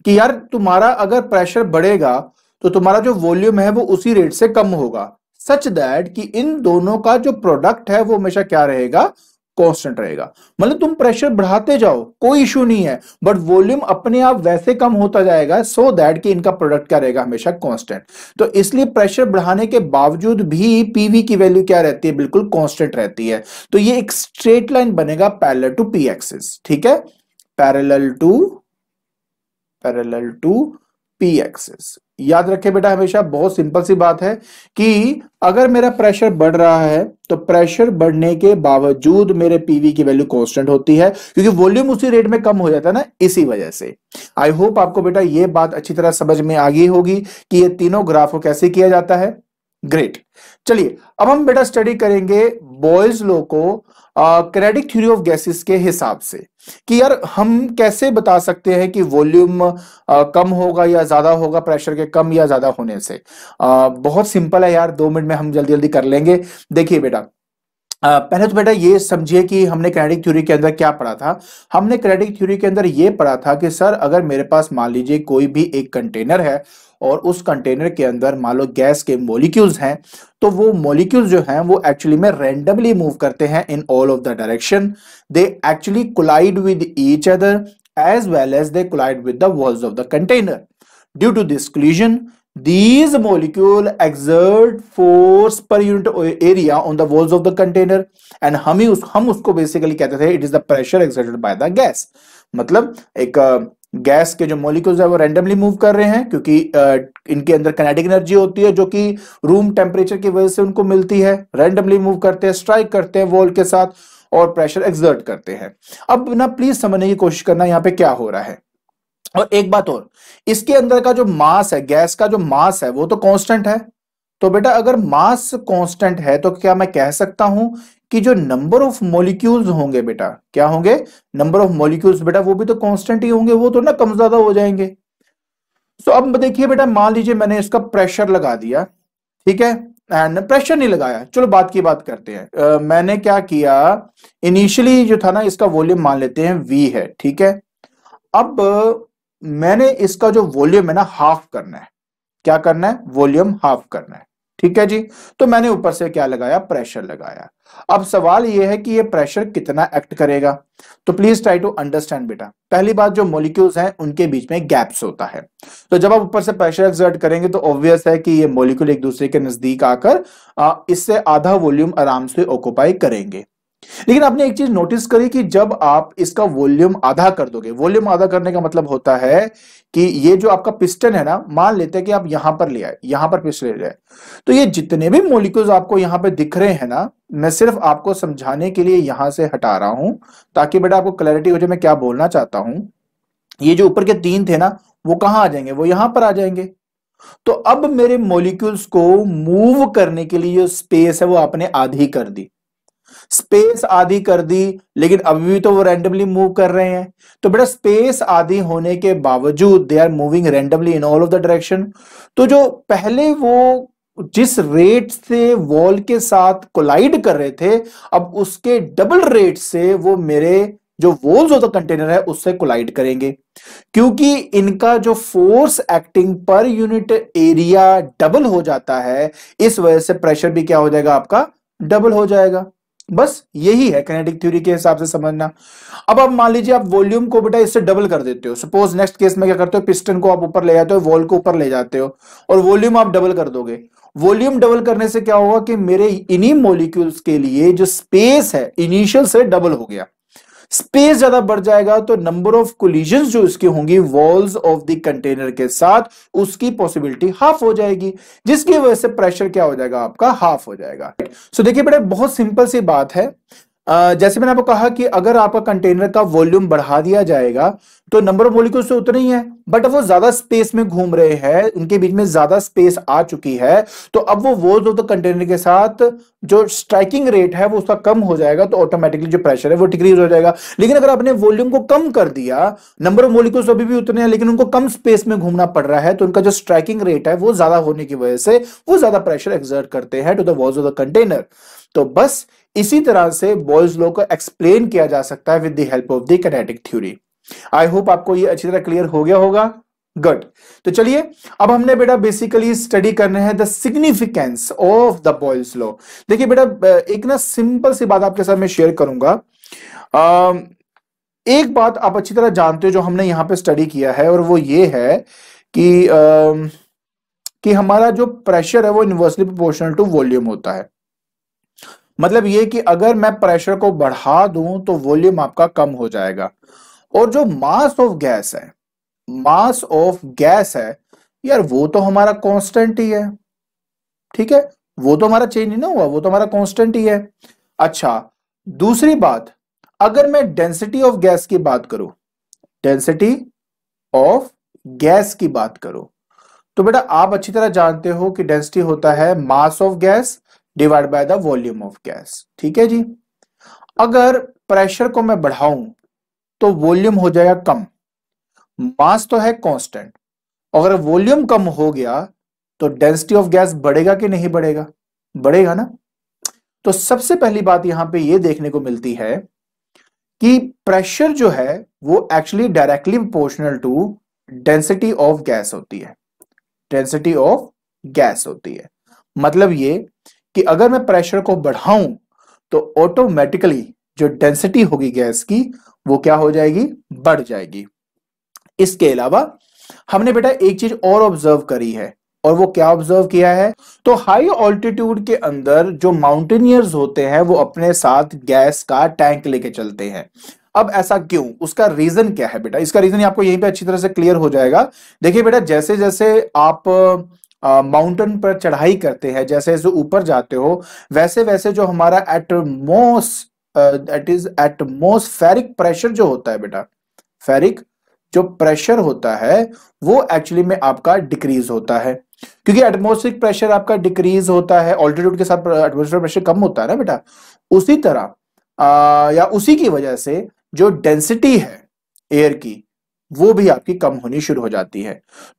कि यार तुम्हारा अगर प्रेशर बढ़ेगा तो तुम्हारा जो वॉल्यूम है वो उसी रेट से कम होगा सच दैट कि इन दोनों का जो प्रोडक्ट है वो हमेशा क्या रहेगा कांस्टेंट रहेगा मतलब तुम प्रेशर बढ़ाते जाओ कोई इशू नहीं है बट वॉल्यूम अपने आप वैसे कम होता जाएगा सो so दैट कि इनका प्रोडक्ट क्या रहेगा हमेशा कांस्टेंट तो इसलिए प्रेशर बढ़ाने के बावजूद भी पीवी की वैल्यू क्या रहती है बिल्कुल कांस्टेंट रहती है तो ये एक स्ट्रेट लाइन बनेगा पैरल टू पी एक्सिस ठीक है parallel to parallel to P axis याद रखे बेटा हमेशा बहुत सिंपल सी बात है कि अगर मेरा प्रेशर बढ़ रहा है तो प्रेशर बढ़ने के बावजूद मेरे पीवी की वैल्यू कांस्टेंट होती है क्योंकि वॉल्यूम उसी रेट में कम हो जाता है ना इसी वजह से आई होप आपको बेटा ये बात अच्छी तरह समझ में आ गई होगी कि ये तीनों ग्राफ को कैसे किया जाता है ग्रेट चलिए अब हम बेटा स्टडी करेंगे बॉयज लो को क्रेडिट थ्योरी ऑफ गैसेस के हिसाब से कि यार हम कैसे बता सकते हैं कि वॉल्यूम कम होगा या ज्यादा होगा प्रेशर के कम या ज्यादा होने से आ, बहुत सिंपल है यार दो मिनट में हम जल्दी जल्दी कर लेंगे देखिए बेटा पहले तो बेटा ये समझिए कि हमने क्रेडिट थ्योरी के अंदर क्या पढ़ा था हमने क्रेडिट थ्योरी के अंदर ये पढ़ा था कि सर अगर मेरे पास मान लीजिए कोई भी एक कंटेनर है और उस कंटेनर के अंदर मान लो गैस के मॉलिक्यूल्स हैं तो वो मॉलिक्यूल्स जो हैं वो एक्चुअली में रेंडमली मूव करते हैं in all of the direction they actually collide with each other as well as they collide with the walls of the container due to this collision these molecule exert force per unit area on the walls of the container and हम ही उस, हम उसको बेसिकली कहते थे it is the pressure exerted by the gas मतलब एक गैस के जो मोलिक्यूल है वो रैंडमली मूव कर रहे हैं क्योंकि इनके अंदर कनेटिक एनर्जी होती है जो कि रूम टेम्परेचर की वजह से उनको मिलती है रैंडमली मूव करते हैं स्ट्राइक करते हैं वॉल के साथ और प्रेशर एक्सर्ट करते हैं अब ना प्लीज समझने की कोशिश करना यहाँ पे क्या हो रहा है और एक बात और इसके अंदर का जो मास है गैस का जो मास है वो तो कांस्टेंट है तो बेटा अगर मास कांस्टेंट है तो क्या मैं कह सकता हूं कि जो नंबर ऑफ मॉलिक्यूल्स होंगे बेटा क्या होंगे नंबर ऑफ मॉलिक्यूल्स बेटा वो भी तो कांस्टेंट ही होंगे वो तो ना कम ज्यादा हो जाएंगे सो अब देखिए बेटा मान लीजिए मैंने इसका प्रेशर लगा दिया ठीक है एंड प्रेशर नहीं लगाया चलो बात की बात करते हैं uh, मैंने क्या किया इनिशियली जो था ना इसका वॉल्यूम मान लेते हैं वी है ठीक है अब मैंने इसका जो वॉल्यूम है ना हाफ करना है क्या करना है वॉल्यूम हाफ करना है ठीक है जी तो मैंने ऊपर से क्या लगाया प्रेशर लगाया अब सवाल यह है कि ये प्रेशर कितना एक्ट करेगा तो प्लीज ट्राई टू अंडरस्टैंड बेटा पहली बात जो मोलिक्यूल्स हैं उनके बीच में गैप्स होता है तो जब आप ऊपर से प्रेशर एक्सर्ट करेंगे तो ऑब्वियस है कि ये मोलिक्यूल एक दूसरे के नजदीक आकर इससे आधा वॉल्यूम आराम से ऑक्यूपाई करेंगे लेकिन आपने एक चीज नोटिस करी कि जब आप इसका वॉल्यूम आधा कर दोगे वॉल्यूम आधा करने का मतलब होता है कि ये जो आपका पिस्टन है ना मान लेते हैं कि आप यहां पर ले आए यहां पर पिस्टन ले जाए तो ये जितने भी मोलिक्यूल आपको यहां पर दिख रहे हैं ना मैं सिर्फ आपको समझाने के लिए यहां से हटा रहा हूं ताकि बेटा आपको क्लैरिटी हो जाए मैं क्या बोलना चाहता हूं ये जो ऊपर के तीन थे ना वो कहां आ जाएंगे वो यहां पर आ जाएंगे तो अब मेरे मोलिक्यूल्स को मूव करने के लिए जो स्पेस है वो आपने आधी कर दी स्पेस आदि कर दी लेकिन अभी भी तो वो रैंडमली मूव कर रहे हैं तो बेटा स्पेस आदि होने के बावजूद they are moving randomly in all of the direction तो जो पहले वो जिस रेट से वॉल के साथ कोलाइड कर रहे थे अब उसके डबल रेट से वो मेरे जो वॉल्स ऑफ द कंटेनर है उससे कोलाइड करेंगे क्योंकि इनका जो force acting per unit area double हो जाता है इस वजह से प्रेशर भी क्या हो जाएगा आपका डबल हो जाएगा बस यही है कैनेटिक थ्योरी के हिसाब से समझना अब आप मान लीजिए आप वॉल्यूम को बेटा इससे डबल कर देते हो सपोज नेक्स्ट केस में क्या करते हो पिस्टन को आप ऊपर ले जाते हो वॉल को ऊपर ले जाते हो और वॉल्यूम आप डबल कर दोगे वॉल्यूम डबल करने से क्या होगा कि मेरे इन्हीं मोलिक्यूल्स के लिए जो स्पेस है इनिशियल से डबल हो गया स्पेस ज्यादा बढ़ जाएगा तो नंबर ऑफ कोलिजन जो इसकी होंगी वॉल्स ऑफ द कंटेनर के साथ उसकी पॉसिबिलिटी हाफ हो जाएगी जिसकी वजह से प्रेशर क्या हो जाएगा आपका हाफ हो जाएगा सो so, देखिए बड़े बहुत सिंपल सी बात है जैसे मैंने आपको कहा कि अगर आपका कंटेनर का वॉल्यूम बढ़ा दिया जाएगा तो नंबर ऑफ मोलिक्यूल्स तो उतना ही है बट अब वो ज्यादा स्पेस में घूम रहे हैं उनके बीच में ज्यादा स्पेस आ चुकी है तो अब वो वोल्स ऑफ द कंटेनर के साथ जो स्ट्राइकिंग रेट है वो उसका कम हो जाएगा तो ऑटोमेटिकली जो प्रेशर है वो डिक्रीज हो जाएगा लेकिन अगर आपने वॉल्यूम को कम कर दिया नंबर ऑफ मोलिक्यूल्स अभी भी उतने हैं लेकिन उनको कम स्पेस में घूमना पड़ रहा है तो उनका जो स्ट्राइकिंग रेट है वो ज्यादा होने की वजह से वो ज्यादा प्रेशर एक्सर्ट करते हैं to the walls of the container तो बस इसी तरह से बॉयज लॉ को एक्सप्लेन किया जा सकता है with the help of the kinetic theory I hope आपको ये अच्छी तरह क्लियर हो गया होगा गुड तो चलिए अब हमने बेटा बेसिकली स्टडी करने हैं the significance of the Boyle's law देखिए बेटा एक ना सिंपल सी बात आपके साथ मैं शेयर करूंगा एक बात आप अच्छी तरह जानते हो जो हमने यहां पे स्टडी किया है और वो ये है कि आ, कि हमारा जो प्रेशर है वो इनवर्सली प्रोपोर्शनल टू वॉल्यूम होता है मतलब ये कि अगर मैं प्रेशर को बढ़ा दूं तो वॉल्यूम आपका कम हो जाएगा और जो मास ऑफ गैस है मास ऑफ गैस है यार वो तो हमारा कांस्टेंट ही है ठीक है वो तो हमारा चेंज नहीं ना हुआ वो तो हमारा कांस्टेंट ही है अच्छा दूसरी बात अगर मैं डेंसिटी ऑफ गैस की बात करूं डेंसिटी ऑफ गैस की बात करूं तो बेटा आप अच्छी तरह जानते हो कि डेंसिटी होता है mass of gas divide by the volume of gas ठीक है जी अगर प्रेशर को मैं बढ़ाऊं तो वॉल्यूम हो जाएगा कम मास तो है कांस्टेंट अगर वॉल्यूम कम हो गया तो डेंसिटी ऑफ गैस बढ़ेगा कि नहीं बढ़ेगा बढ़ेगा ना तो सबसे पहली बात यहां पे ये देखने को मिलती है कि प्रेशर जो है वो actually directly proportional to density of gas होती है डेंसिटी ऑफ गैस होती है मतलब ये कि अगर मैं प्रेशर को बढ़ाऊं तो ऑटोमेटिकली जो डेंसिटी होगी गैस की वो क्या हो जाएगी बढ़ जाएगी इसके अलावा हमने बेटा एक चीज और ऑब्जर्व करी है और वो क्या ऑब्जर्व किया है तो हाई ऑल्टीट्यूड के अंदर जो माउंटेनियर्स होते हैं वो अपने साथ गैस का टैंक लेके चलते हैं अब ऐसा क्यों उसका रीजन क्या है बेटा इसका रीजन आपको यहीं पे अच्छी तरह से क्लियर हो जाएगा देखिए बेटा जैसे जैसे आप माउंटेन पर चढ़ाई करते हैं जैसे जैसे ऊपर जाते हो वैसे वैसे जो हमारा atmos that is atmospheric pressure जो होता है बेटा फेरिक जो प्रेशर होता है वो एक्चुअली में आपका डिक्रीज होता है क्योंकि एटमोस्फेरिक प्रेशर आपका डिक्रीज होता है ऑल्टीट्यूड के साथ एटमोस्फेरिक प्रेशर कम होता है ना बेटा उसी तरह आ, या उसी की वजह से जो डेंसिटी है एयर की वो भी आपकी कम होनी शुरू हो जाती है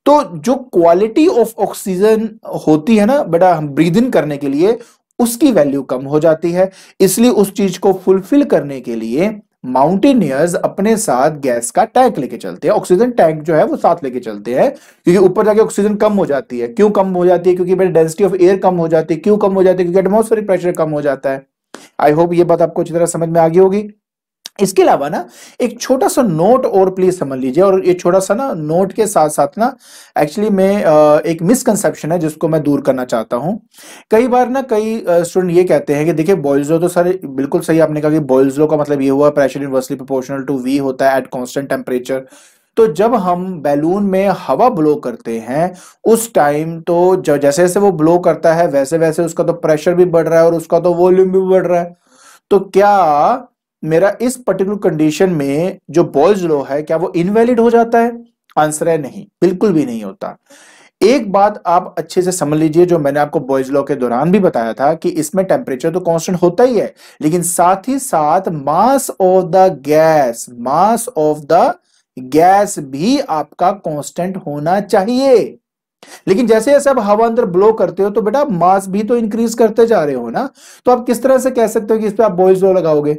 तो जो क्वालिटी ऑफ ऑक्सीजन होती है ना बेटा हम ब्रीद इन करने के लिए उसकी वैल्यू कम हो जाती है इसलिए उस चीज को फुलफिल करने के लिए माउंटेनियर्स अपने साथ गैस का टैंक लेके चलते हैं ऑक्सीजन टैंक जो है वो साथ लेके चलते हैं क्योंकि ऊपर जाके ऑक्सीजन कम हो जाती है क्यों कम हो जाती है क्योंकि बेटा डेंसिटी ऑफ एयर कम हो जाती है क्यों कम हो जाती है क्योंकि एटमोस्फेरिक प्रेशर कम हो जाता है आई होप ये बात आपको अच्छी तरह समझ में आ गई होगी इसके अलावा ना एक छोटा सा नोट और प्लीज समझ लीजिए और ये छोटा सा ना नोट के साथ साथ ना एक्चुअली मैं एक मिसकंसेप्शन है जिसको मैं दूर करना चाहता हूँ कई बार ना कई स्टूडेंट ये कहते हैं कि देखिए लो तो सर बिल्कुल सही आपने कहा कि लो का मतलब ये हुआ pressure inversely proportional to V होता है एट कॉन्स्टेंट टेम्परेचर तो जब हम बैलून में हवा ब्लो करते हैं उस टाइम तो जैसे जैसे वो ब्लो करता है वैसे वैसे उसका तो प्रेशर भी बढ़ रहा है और उसका तो वॉल्यूम भी बढ़ रहा है तो क्या मेरा इस पर्टिकुलर कंडीशन में जो बॉयज लॉ है क्या वो इनवैलिड हो जाता है आंसर है नहीं बिल्कुल भी नहीं होता एक बात आप अच्छे से समझ लीजिए जो मैंने आपको बॉयज लॉ के दौरान भी बताया था कि इसमें टेम्परेचर तो कांस्टेंट होता ही है लेकिन साथ ही साथ mass of the gas mass of the gas भी आपका कांस्टेंट होना चाहिए लेकिन जैसे जैसे आप हवा अंदर ब्लो करते हो तो बेटा मास भी तो इंक्रीज करते जा रहे हो ना तो आप किस तरह से कह सकते हो कि इस पर आप बॉयज लो लगाओगे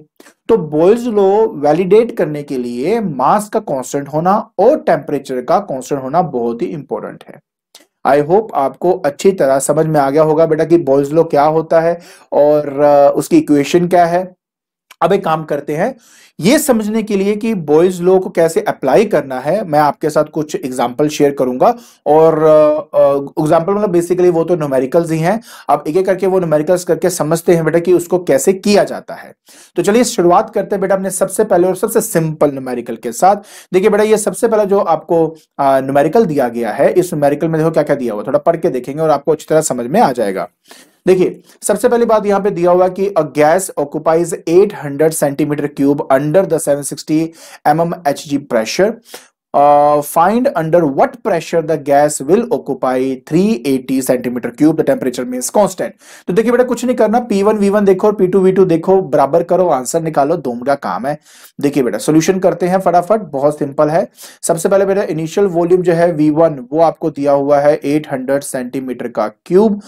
तो बॉयज लो वैलिडेट करने के लिए मास का कॉन्स्टेंट होना और टेम्परेचर का कॉन्स्टेंट होना बहुत ही इंपॉर्टेंट है आई होप आपको अच्छी तरह समझ में आ गया होगा बेटा कि बॉयज लो क्या होता है और उसकी इक्वेशन क्या है अब एक काम करते हैं ये समझने के लिए कि बॉयज लॉ को कैसे अप्लाई करना है मैं आपके साथ कुछ एग्जाम्पल शेयर करूंगा और एग्जाम्पल मतलब बेसिकली वो तो न्यूमेरिकल्स ही हैं अब एक एक करके वो न्यूमेरिकल्स करके समझते हैं बेटा कि उसको कैसे किया जाता है तो चलिए शुरुआत करते हैं बेटा अपने सबसे पहले और सबसे सिंपल न्यूमेरिकल के साथ देखिए बेटा ये सबसे पहला जो आपको न्यूमेरिकल दिया गया है इस न्यूमेरिकल में देखो क्या क्या दिया हुआ थोड़ा पढ़ के देखेंगे और आपको अच्छी तरह समझ में आ जाएगा देखिए सबसे पहली बात यहां पे दिया हुआ कि a gas occupies 800 centimetre cube under the 760 sixty M H pressure uh, find under what pressure the gas will occupy 380 centimetre cube the temperature means constant तो देखिए बेटा कुछ नहीं करना P1 V1 देखो और P2 V2 देखो बराबर करो आंसर निकालो दोनों का काम है देखिए बेटा सोल्यूशन करते हैं फटाफट बहुत सिंपल है सबसे पहले बेटा इनिशियल वॉल्यूम जो है V1 वो आपको दिया हुआ है 800 सेंटीमीटर का क्यूब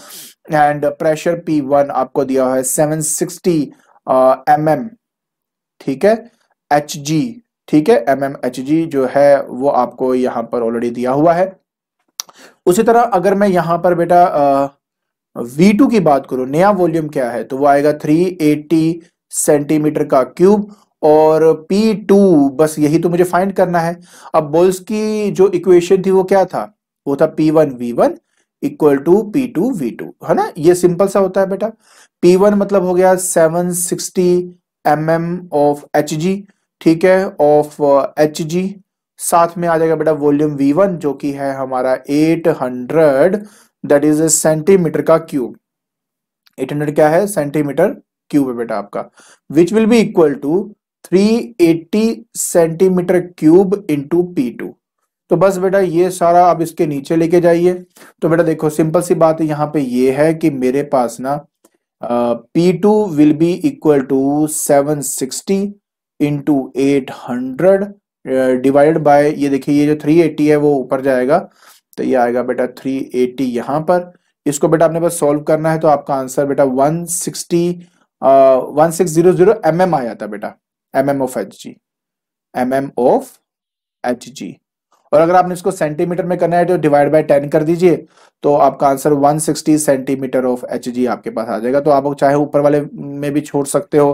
एंड प्रेशर P1 आपको दिया हुआ है 760 एम uh, mm, ठीक है एच जी ठीक है जी जो है वो आपको यहाँ पर ऑलरेडी दिया हुआ है उसी तरह अगर मैं यहाँ पर बेटा V2 की बात करूं नया वॉल्यूम क्या है तो वो आएगा 380 सेंटीमीटर का क्यूब और P2 बस यही तो मुझे फाइंड करना है अब बोल्स की जो इक्वेशन थी वो क्या था वो था P1 V1 equal to P two V two है ना ये सिंपल सा होता है बेटा पी वन मतलब हो गया seven sixty M M of H G ठीक है ऑफ एच जी साथ में आ जाएगा बेटा वॉल्यूम वी वन जो कि है हमारा eight hundred that is a centimetre का क्यूब एट हंड्रेड क्या है सेंटीमीटर क्यूब है बेटा आपका which will be equal to three eighty centimetre cube into P two तो बस बेटा ये सारा आप इसके नीचे लेके जाइए तो बेटा देखो सिंपल सी बात यहाँ पे ये है कि मेरे पास ना P two will be equal to seven sixty into eight hundred divide by ये देखिए ये जो थ्री एटी है वो ऊपर जाएगा तो ये आएगा बेटा थ्री एटी यहाँ पर इसको बेटा आपने बस सॉल्व करना है तो आपका आंसर बेटा one sixty one six zero zero M M आ जाता बेटा M M of H G M M of H G और अगर आपने इसको सेंटीमीटर में करना है तो डिवाइड बाय टेन कर दीजिए तो आपका आंसर 160 सेंटीमीटर ऑफ एच आपके पास आ जाएगा तो आप चाहे ऊपर वाले में भी छोड़ सकते हो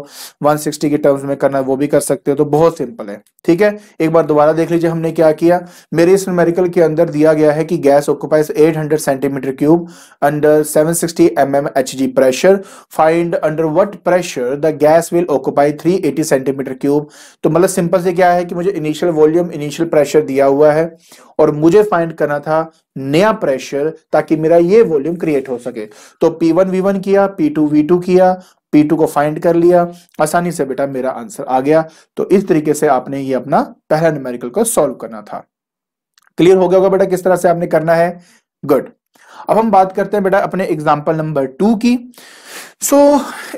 160 के टर्म्स में करना वो भी कर सकते हो तो बहुत सिंपल है ठीक है एक बार दोबारा देख लीजिए हमने क्या किया मेरे इस न्यूमेरिकल के अंदर दिया गया है कि gas occupies 800 centimetre cube under 760 sixty M M H G pressure find under what pressure the gas will occupy eighty centimetre cube तो मतलब सिंपल से क्या है कि मुझे इनिशियल वॉल्यूम इनिशियल प्रेशर दिया हुआ है और मुझे फाइंड करना था नया प्रेशर ताकि मेरा ये वॉल्यूम क्रिएट हो सके तो पी वन वी वन किया पी टू वी टू किया पी टू को फाइंड कर लिया आसानी से बेटा मेरा आंसर आ गया तो इस तरीके से आपने ये अपना पहला न्यूमेरिकल को सॉल्व करना था क्लियर हो गया होगा बेटा किस तरह से आपने करना है गुड अब हम बात करते हैं बेटा अपने एग्जाम्पल नंबर टू की सो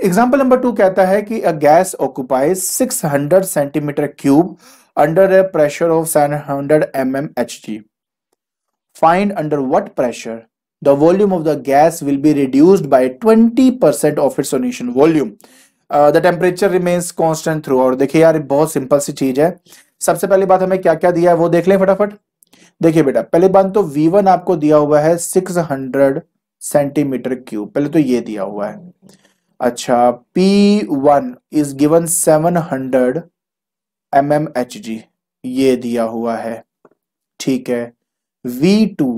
एग्जाम्पल नंबर टू कहता है कि a gas occupies 600 centimetre cube under a pressure of 700 mmHg. Find under what pressure the volume of the gas will be reduced by 20% of its solution volume. The temperature remains constant through और देखिए यार बहुत सिंपल सी चीज है सबसे पहली बात हमें क्या क्या दिया है वो देख लें फटाफट देखिए बेटा पहली बात तो V1 आपको दिया हुआ है 600 सेंटीमीटर क्यूब पहले तो ये दिया हुआ है अच्छा P1 one is given 700 M M H G ये दिया हुआ है ठीक है वी टू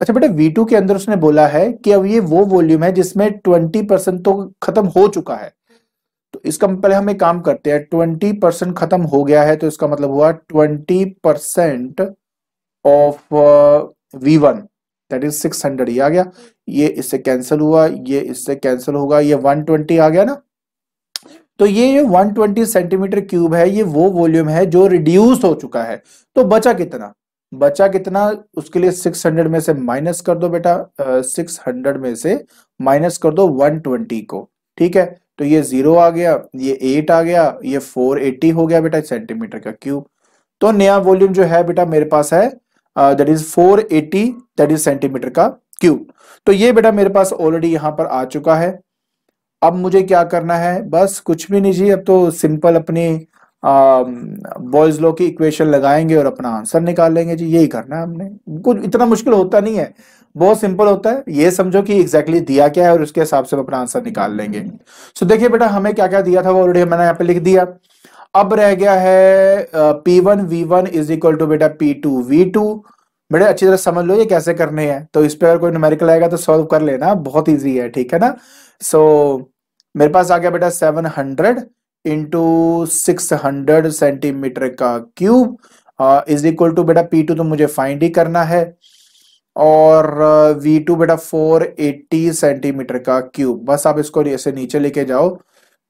अच्छा बेटा वी टू के अंदर उसने बोला है कि अब ये वो वॉल्यूम है जिसमें ट्वेंटी परसेंट तो खत्म हो चुका है तो इसका मतलब पहले हम एक काम करते हैं ट्वेंटी परसेंट खत्म हो गया है तो इसका मतलब हुआ twenty percent of V one that is six hundred ये आ गया ये इससे कैंसिल हुआ ये इससे कैंसिल होगा ये वन ट्वेंटी आ गया ना तो ये जो 120 सेंटीमीटर क्यूब है ये वो वॉल्यूम है जो रिड्यूस हो चुका है तो बचा कितना बचा कितना उसके लिए 600 में से माइनस कर दो बेटा सिक्स हंड्रेड में से माइनस कर दो 120 को ठीक है तो ये जीरो आ गया ये एट आ गया ये फोर हो गया बेटा सेंटीमीटर का क्यूब तो नया वॉल्यूम जो है बेटा मेरे पास है that is four eighty that is centimetre का क्यूब तो ये बेटा मेरे पास ऑलरेडी यहां पर आ चुका है अब मुझे क्या करना है बस कुछ भी नहीं जी अब तो सिंपल अपनी बॉयज लॉ की इक्वेशन लगाएंगे और अपना आंसर निकाल लेंगे जी यही करना है हमने कुछ इतना मुश्किल होता नहीं है बहुत सिंपल होता है ये समझो कि एग्जैक्टली exactly दिया क्या है और उसके हिसाब से हम अपना आंसर निकाल लेंगे सो देखिए बेटा हमें क्या क्या दिया था वो ऑलरेडी मैंने यहाँ पे लिख दिया अब रह गया है P one V one is equal to बेटा पी टू वी टू बेटा अच्छी तरह समझ लो ये कैसे करने हैं तो इस पर अगर कोई न्यूमेरिकल आएगा तो सॉल्व कर लेना बहुत ईजी है ठीक है ना सो so, मेरे पास आ गया बेटा seven hundred into six hundred centimetre का क्यूब इज इक्वल टू बेटा पी टू तो मुझे फाइंड ही करना है और वी टू बेटा फोर एट्टी सेंटीमीटर का क्यूब बस आप इसको ऐसे नीचे लेके जाओ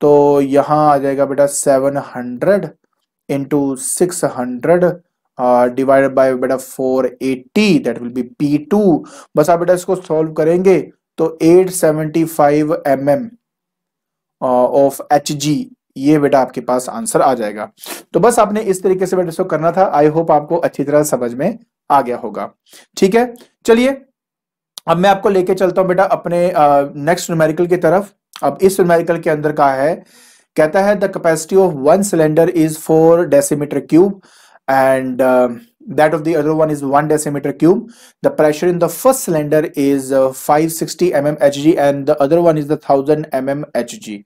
तो यहाँ आ जाएगा बेटा seven hundred into six hundred divided by बेटा four eighty that will be P two बस आप बेटा इसको सॉल्व करेंगे तो eight seventy five M M of H G ये बेटा आपके पास आंसर आ जाएगा तो बस आपने इस तरीके से बेटा इसको करना था आई होप आपको अच्छी तरह समझ में आ गया होगा ठीक है चलिए अब मैं आपको लेके चलता हूं बेटा अपने नेक्स्ट न्यूमेरिकल की तरफ अब इस न्यूमेरिकल के अंदर कहा है कहता है the capacity of one cylinder is four decimetre cube and that of the other one is 1 decimeter cube the pressure in the first cylinder is uh, 560 mm hg and the other one is the 1000 mm hg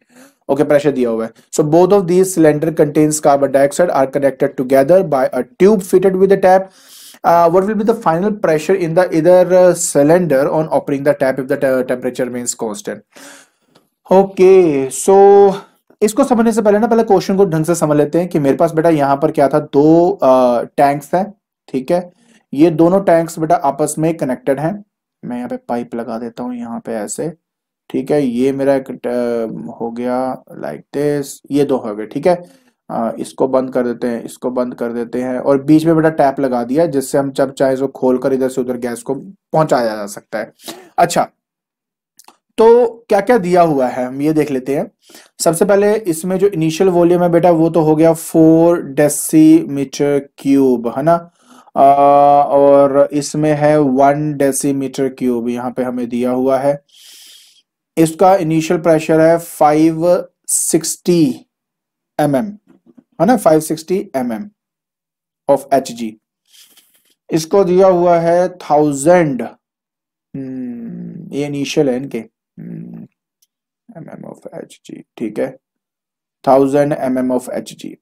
okay pressure diya hua hai so both of these cylinder contains carbon dioxide are connected together by a tube fitted with a tap uh, what will be the final pressure in the either uh, cylinder on opening the tap if the temperature remains constant okay so इसको समझने से पहले ना पहले क्वेश्चन को ढंग से समझ लेते हैं कि मेरे पास बेटा यहाँ पर क्या था दो टैंक्स हैं ठीक है ये दोनों टैंक्स बेटा आपस में कनेक्टेड हैं मैं यहाँ पे पाइप लगा देता हूँ यहाँ पे ऐसे ठीक है ये मेरा एक हो गया लाइक दिस ये दो हो गए ठीक है आ, इसको बंद कर देते हैं इसको बंद कर देते हैं और बीच में बेटा टैप लगा दिया जिससे हम जब चाहे इसको खोल कर इधर से उधर गैस को पहुंचाया जा सकता है अच्छा तो क्या क्या दिया हुआ है हम ये देख लेते हैं सबसे पहले इसमें जो इनिशियल वॉल्यूम है बेटा वो तो हो गया फोर डेसी क्यूब है ना और इसमें है वन डेसीमीटर क्यूब यहाँ पे हमें दिया हुआ है इसका इनिशियल प्रेशर है 560 mm है ना 560 mm ऑफ एच जी इसको दिया हुआ है थाउजेंड हम्म, ये इनिशियल है इनके एम एम ऑफ एच ठीक है thousand M M of H G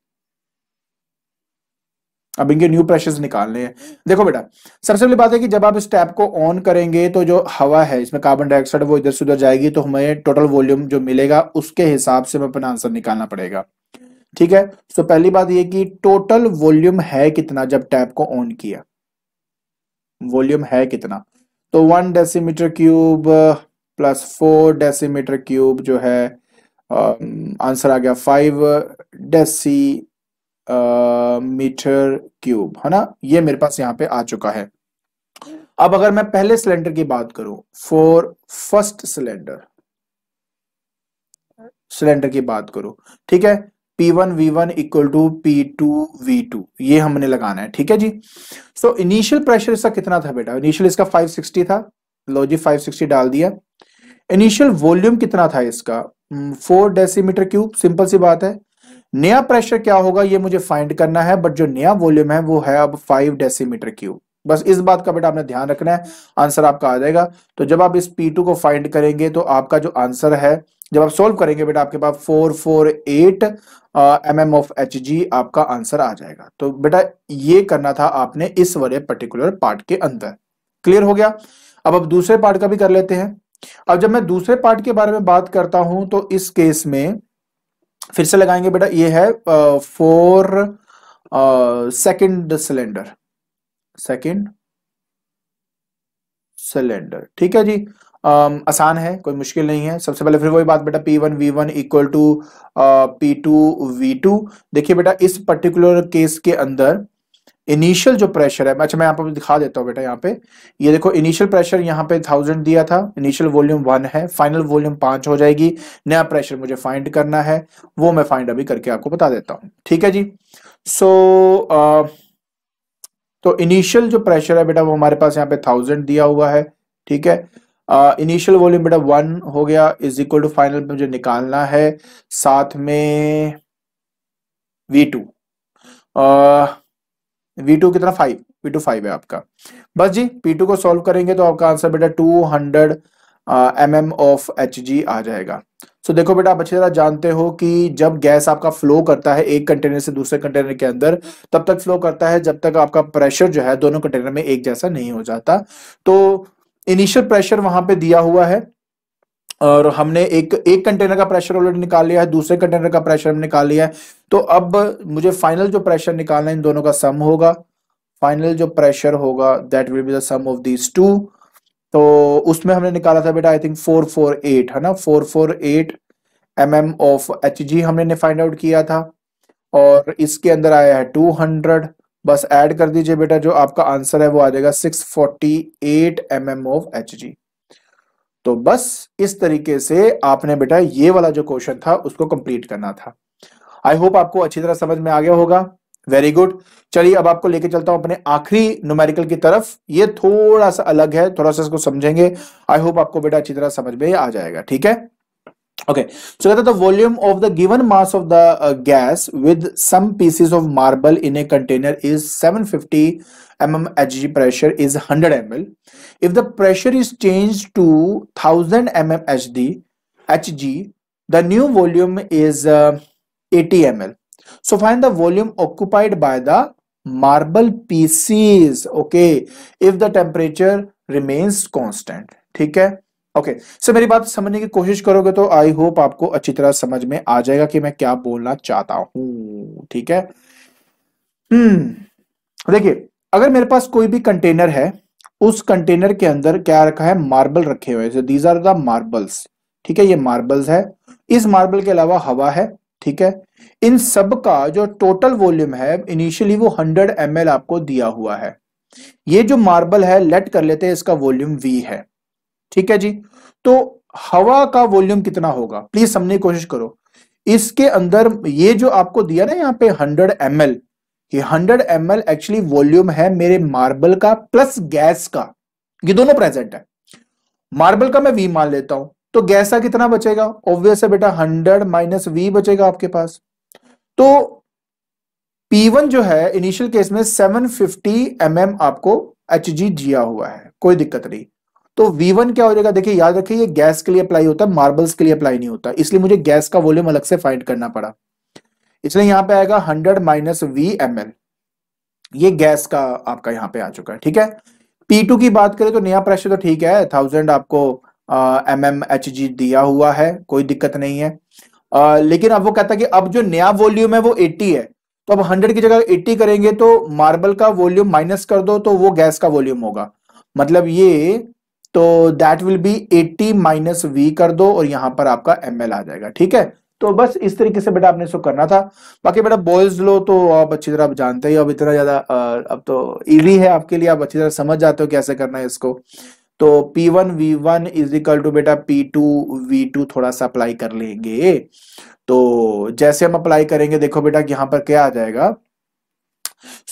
अब इनके न्यू प्रेशर्स निकालने हैं हम्म। देखो बेटा सबसे पहली बात है कि जब आप इस टैप को ऑन करेंगे तो जो हवा है इसमें कार्बन डाइऑक्साइड वो इधर से उधर जाएगी तो हमें टोटल वॉल्यूम जो मिलेगा उसके हिसाब से हमें अपना आंसर निकालना पड़ेगा ठीक है तो पहली बात ये कि टोटल वॉल्यूम है कितना जब टैप को ऑन किया वॉल्यूम है कितना तो one decimetre cube plus four decimetre cube जो है आंसर uh, आ गया five deci uh, metre cube है ना ये मेरे पास यहाँ पे आ चुका है अब अगर मैं पहले सिलेंडर की बात करूं फॉर फर्स्ट सिलेंडर सिलेंडर की बात करूं ठीक है P1 V1 V one equal to P two V two ये हमने लगाना है ठीक है जी सो इनिशियल प्रेशर इसका कितना था बेटा इनिशियल इसका 560 था लो जी 560 डाल दिया इनिशियल वॉल्यूम कितना था इसका फोर डेसीमीटर क्यूब सिंपल सी बात है नया प्रेशर क्या होगा ये मुझे फाइंड करना है बट जो नया वॉल्यूम है वो है अब फाइव डेसीमीटर क्यूब बस इस बात का बेटा आपने ध्यान रखना है आंसर आपका आ जाएगा तो जब आप इस P2 को फाइंड करेंगे तो आपका जो आंसर है जब आप सोल्व करेंगे बेटा आपके पास four four eight M M of H G आपका आंसर आ जाएगा तो बेटा ये करना था आपने इस वाले पर्टिकुलर पार्ट के अंदर क्लियर हो गया अब अब दूसरे पार्ट का भी कर लेते हैं अब जब मैं दूसरे पार्ट के बारे में बात करता हूं तो इस केस में फिर से लगाएंगे बेटा ये है four second cylinder second cylinder ठीक है जी um, आसान है कोई मुश्किल नहीं है सबसे पहले फिर वही बात बेटा P one V one equal to P two V two देखिए बेटा इस पर्टिकुलर केस के अंदर इनिशियल जो प्रेशर है अच्छा मैं यहाँ पर दिखा देता हूँ बेटा यहाँ पे ये देखो इनिशियल प्रेशर यहाँ पे थाउजेंड दिया था इनिशियल वॉल्यूम वन है फाइनल वॉल्यूम पांच हो जाएगी नया प्रेशर मुझे फाइंड करना है वो मैं फाइंड अभी करके आपको बता देता हूँ ठीक है जी सो so, uh, तो इनिशियल जो प्रेशर है बेटा वो हमारे पास यहाँ पे थाउजेंड दिया हुआ है ठीक है इनिशियल वॉल्यूम बेटा वन हो गया इज इक्वल टू फाइनल मुझे निकालना है साथ में वी टू uh, V2 कितना फाइव पी 5 फाइव है आपका बस जी पी टू को सॉल्व करेंगे तो आपका आंसर बेटा two hundred M M of H G आ जाएगा सो so, देखो बेटा आप अच्छी तरह जानते हो कि जब गैस आपका फ्लो करता है एक कंटेनर से दूसरे कंटेनर के अंदर तब तक फ्लो करता है जब तक आपका प्रेशर जो है दोनों कंटेनर में एक जैसा नहीं हो जाता तो इनिशियल प्रेशर वहां पे दिया हुआ है और हमने एक एक कंटेनर का प्रेशर ऑलरेडी निकाल लिया है दूसरे कंटेनर का प्रेशर हमने निकाल लिया है तो अब मुझे फाइनल जो प्रेशर निकालना है इन दोनों का सम होगा फाइनल जो प्रेशर होगा that will be the sum of this two तो उसमें हमने निकाला था बेटा I think four four eight है ना four four eight M M of H G हमने फाइंड आउट किया था और इसके अंदर आया है टू हंड्रेड बस ऐड कर दीजिए बेटा जो आपका आंसर है वो आ जाएगा six forty eight M M of H G तो बस इस तरीके से आपने बेटा ये वाला जो क्वेश्चन था उसको कंप्लीट करना था आई होप आपको अच्छी तरह समझ में आ गया होगा वेरी गुड चलिए अब आपको लेके चलता हूं अपने आखिरी न्यूमेरिकल की तरफ ये थोड़ा सा अलग है थोड़ा सा इसको समझेंगे आई होप आपको बेटा अच्छी तरह समझ में आ जाएगा ठीक है Okay, so whether the volume of the given mass of the uh, gas with some pieces of marble in a container is 750 mm Hg pressure is 100 ml. If the pressure is changed to 1000 mm Hd, Hg, the new volume is uh, 80 ml. So find the volume occupied by the marble pieces. Okay, if the temperature remains constant. ठीक है ओके okay, सर so मेरी बात समझने की कोशिश करोगे तो आई होप आपको अच्छी तरह समझ में आ जाएगा कि मैं क्या बोलना चाहता हूं ठीक है हम्म देखिए अगर मेरे पास कोई भी कंटेनर है उस कंटेनर के अंदर क्या रखा है मार्बल रखे हुए हैं दीज आर द मार्बल्स ठीक है ये मार्बल्स है इस मार्बल के अलावा हवा है ठीक है इन सब का जो टोटल वॉल्यूम है इनिशियली वो 100 एम आपको दिया हुआ है ये जो मार्बल है लेट कर लेते हैं इसका वॉल्यूम वी है ठीक है जी तो हवा का वॉल्यूम कितना होगा प्लीज समझने की कोशिश करो इसके अंदर ये जो आपको दिया ना यहाँ पे 100 एम एल ये 100 एम एल एक्चुअली वॉल्यूम है मेरे मार्बल का प्लस गैस का ये दोनों प्रेजेंट है मार्बल का मैं वी मान लेता हूं तो गैस का कितना बचेगा ऑब्वियस है बेटा 100 माइनस वी बचेगा आपके पास तो P1 जो है इनिशियल केस में 750 फिफ्टी mm आपको एच दिया हुआ है कोई दिक्कत नहीं तो V1 क्या हो जाएगा देखिए याद रखिए ये गैस के लिए अप्लाई होता है मार्बल्स के लिए अप्लाई नहीं होता इसलिए मुझे गैस का वॉल्यूम अलग से फाइंड करना पड़ा इसलिए यहां पे आएगा hundred minus V M L ये गैस का आपका यहाँ पे आ चुका है ठीक है P2 की बात करें तो नया प्रेशर तो ठीक है थाउजेंड आपको एम एम एच जी दिया हुआ है कोई दिक्कत नहीं है आ, लेकिन अब वो कहता है कि अब जो नया वॉल्यूम है वो एट्टी है तो अब हंड्रेड की जगह एट्टी करेंगे तो मार्बल का वॉल्यूम माइनस कर दो तो वो गैस का वॉल्यूम होगा मतलब ये तो that will be 80 minus V कर दो और यहां पर आपका एम आ जाएगा ठीक है तो बस इस तरीके से बेटा आपने इसको करना था बाकी बेटा बॉयज लो तो आप अच्छी तरह आप जानते ही अब इतना ज्यादा अब तो इजी है आपके लिए आप अच्छी तरह समझ जाते हो कैसे करना है इसको तो P1 V1 V one is equal to बेटा पी टू वी टू थोड़ा सा अप्लाई कर लेंगे तो जैसे हम अप्लाई करेंगे देखो बेटा यहां पर क्या आ जाएगा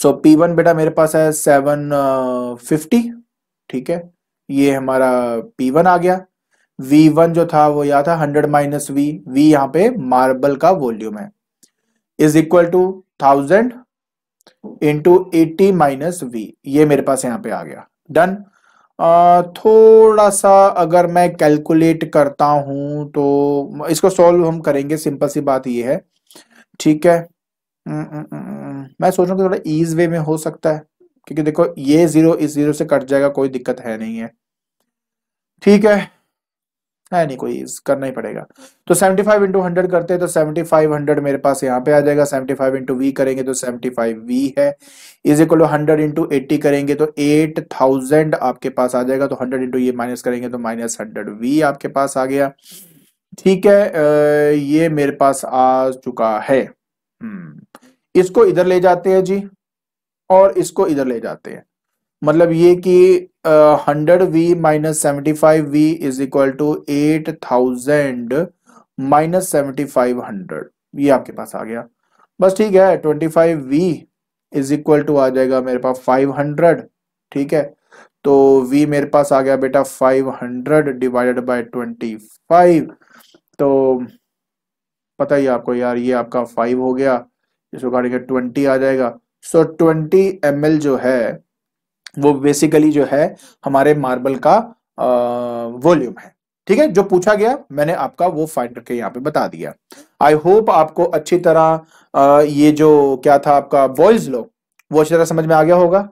सो so, P1 बेटा मेरे पास है सेवन फिफ्टी ठीक है ये हमारा पी वन आ गया वी वन जो था वो यहाँ था हंड्रेड माइनस वी वी यहाँ पे मार्बल का वॉल्यूम है is equal to thousand into eighty minus V ये मेरे पास यहाँ पे आ गया डन थोड़ा सा अगर मैं कैलकुलेट करता हूं तो इसको सॉल्व हम करेंगे सिंपल सी बात ये है ठीक है न, न, न, मैं सोच रहा हूँ थोड़ा ईज वे में हो सकता है क्योंकि देखो ये जीरो इस जीरो से कट जाएगा कोई दिक्कत है नहीं है ठीक है है नहीं कोई करना ही पड़ेगा तो 75 फाइव इंटू हंड्रेड करते हैं तो 7500 मेरे पास यहाँ पे आ जाएगा 75 फाइव इंटू वी करेंगे तो 75 वी है is equal to hundred into eighty करेंगे तो 8000 आपके पास आ जाएगा तो 100 इंटू ये माइनस करेंगे तो माइनस हंड्रेड वी आपके पास आ गया ठीक है ये मेरे पास आ चुका है हम्म, इसको इधर ले जाते हैं जी और इसको इधर ले जाते हैं मतलब ये कि hundred V minus seventy five V is equal to eight thousand minus seventy five hundred ये आपके पास आ गया बस ठीक है twenty five V is equal to आ जाएगा मेरे पास फाइव हंड्रेड ठीक है तो v मेरे पास आ गया बेटा 500 डिवाइडेड बाय 25 तो पता ही आपको यार ये आपका 5 हो गया इसको ट्वेंटी 20 आ जाएगा सो so, 20 ml जो है वो बेसिकली जो है हमारे मार्बल का वॉल्यूम है ठीक है जो पूछा गया मैंने आपका वो फाइंड करके यहाँ पे बता दिया आई होप आपको अच्छी तरह आ, ये जो क्या था आपका बॉयज लो वो अच्छी तरह समझ में आ गया होगा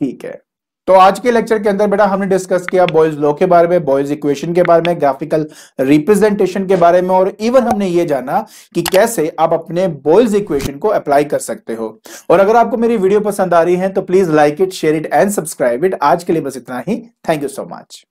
ठीक है तो आज के लेक्चर के अंदर बेटा हमने डिस्कस किया बॉयज लॉ के बारे में बॉयज इक्वेशन के बारे में ग्राफिकल रिप्रेजेंटेशन के बारे में और इवन हमने ये जाना कि कैसे आप अपने बॉयज इक्वेशन को अप्लाई कर सकते हो और अगर आपको मेरी वीडियो पसंद आ रही है तो please like it share it and subscribe it आज के लिए बस इतना ही थैंक यू सो मच